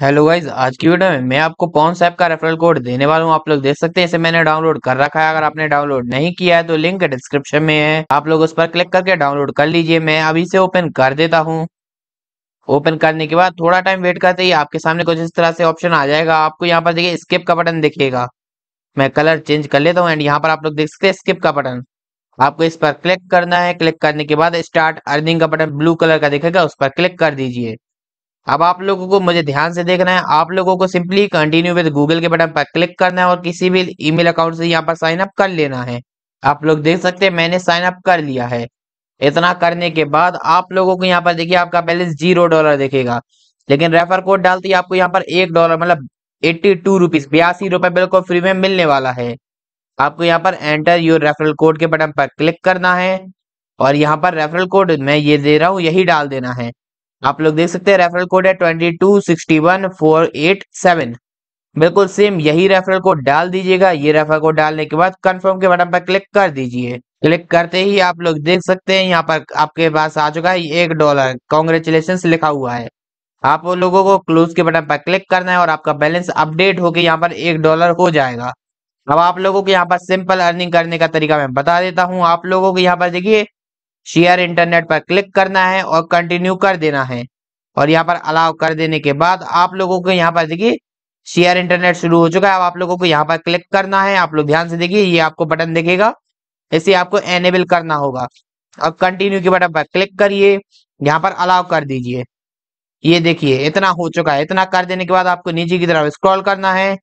hello guys आज की video में मैं आपको पॉन्स ऐप का रेफरल कोड देने वाला हूँ आप लोग देख सकते हैं इसे मैंने डाउनलोड कर रखा है अगर आपने डाउनलोड नहीं किया है तो लिंक डिस्क्रिप्शन में है आप लोग उस पर क्लिक करके डाउनलोड कर लीजिए मैं अभी से ओपन कर देता हूँ ओपन करने के बाद थोड़ा टाइम वेट करते ही आपके सामने कुछ इस तरह से ऑप्शन आ जाएगा आपको यहाँ पर देखिए स्किप का बटन दिखेगा मैं कलर चेंज कर लेता हूँ एंड यहाँ पर आप लोग देख सकते हैं स्किप का बटन आपको इस पर क्लिक करना है क्लिक करने के बाद स्टार्ट अर्निंग का बटन ब्लू कलर का दिखेगा उस पर क्लिक कर दीजिए अब आप लोगों को मुझे ध्यान से देखना है आप लोगों को सिंपली कंटिन्यू विद गूगल के बटन पर क्लिक करना है और किसी भी ईमेल अकाउंट से यहाँ पर साइन अप कर लेना है आप लोग देख सकते हैं मैंने साइन अप कर लिया है इतना करने के बाद आप लोगों को यहाँ पर देखिए आपका बैलेंस जीरो डॉलर देखेगा लेकिन रेफर कोड डालते ही आपको यहाँ पर एक डॉलर मतलब एट्टी टू रुपीज बयासी रुपए बिल्कुल फ्री में मिलने वाला है आपको यहाँ पर एंटर योर रेफरल कोड के बटन पर क्लिक करना है और यहाँ पर रेफरल कोड मैं ये दे रहा हूँ यही डाल देना है आप लोग देख सकते हैं रेफरल कोड है twenty two sixty one four eight seven बिल्कुल सेम यही रेफरल कोड डाल दीजिएगा ये रेफरल कोड डालने के बाद कंफर्म के बटन पर क्लिक कर दीजिए क्लिक करते ही आप लोग देख सकते हैं यहाँ पर आपके पास आ चुका है एक डॉलर कॉन्ग्रेचुलेशन लिखा हुआ है आप लोगों को क्लोज के बटन पर क्लिक करना है और आपका बैलेंस अपडेट होकर यहाँ पर एक डॉलर हो जाएगा अब आप लोगों को यहाँ पर सिंपल अर्निंग करने का तरीका मैं बता देता हूँ आप लोगों को यहाँ पर देखिए शेयर इंटरनेट पर क्लिक करना है और कंटिन्यू कर देना है और यहाँ पर अलाउ कर देने के बाद आप लोगों को यहाँ पर देखिए शेयर इंटरनेट शुरू हो चुका है अब आप लोगों को यहाँ पर क्लिक करना है आप लोग ध्यान से देखिए ये आपको बटन देखेगा इसे आपको एनेबल करना होगा अब कंटिन्यू के बटन पर क्लिक करिए यहाँ पर अलाउ कर दीजिए ये देखिए इतना हो चुका है इतना कर देने के बाद आपको नीचे की तरफ स्क्रॉल करना है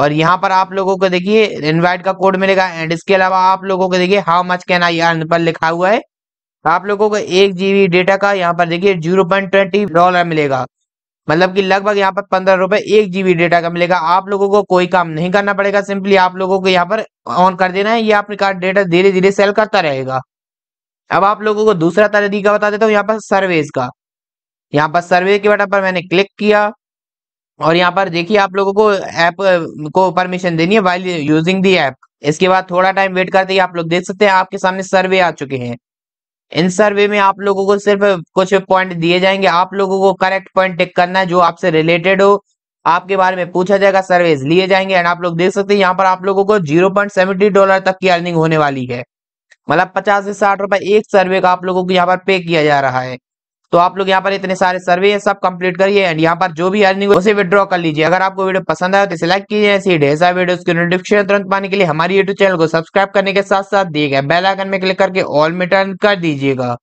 और यहाँ पर आप लोगों को देखिए इनवाइट का कोड मिलेगा एंड इसके अलावा आप लोगों को देखिए how much can I earn पर लिखा हुआ है तो आप लोगों को एक जीबी डेटा का यहाँ पर देखिए जीरो पॉइंट ट्वेंटी डॉलर मिलेगा मतलब कि लगभग यहाँ पर पंद्रह रुपए एक जीबी डेटा का मिलेगा आप लोगों को कोई काम नहीं करना पड़ेगा सिंपली आप लोगों को यहाँ पर ऑन कर देना है ये आपने कार्ड डेटा धीरे धीरे सेल करता रहेगा अब आप लोगों को दूसरा तरीका बता देता हूँ यहाँ पर सर्वेज का यहाँ पर सर्वे के बटन पर मैंने क्लिक किया और यहाँ पर देखिए आप लोगों को ऐप को परमिशन देनी है वाइल यूजिंग दी ऐप इसके बाद थोड़ा टाइम वेट करते ही आप लोग देख सकते हैं आपके सामने सर्वे आ चुके हैं इन सर्वे में आप लोगों को सिर्फ कुछ पॉइंट दिए जाएंगे आप लोगों को करेक्ट पॉइंट टिक करना है जो आपसे रिलेटेड हो आपके बारे में पूछा जाएगा सर्वे लिए जाएंगे एंड आप लोग देख सकते हैं यहाँ पर आप लोगों को जीरो पॉइंट सेवेंटी डॉलर तक की अर्निंग होने वाली है मतलब पचास से साठ रुपए एक सर्वे का आप लोगों को यहाँ पर पे किया जा रहा है तो आप लोग यहाँ पर इतने सारे सर्वे सब कंप्लीट करिए एंड यहाँ पर जो भी अर्निंग उसे विद्रॉ कर लीजिए अगर आपको वीडियो पसंद आए तो इसे लाइक कीजिए ऐसी ढेर सारे वीडियो की नोटिफिकेशन तुरंत पाने के लिए हमारे यूट्यूब चैनल को सब्सक्राइब करने के साथ साथ दिए गए बेलाइकन में क्लिक करके ऑल में टर्न कर दीजिएगा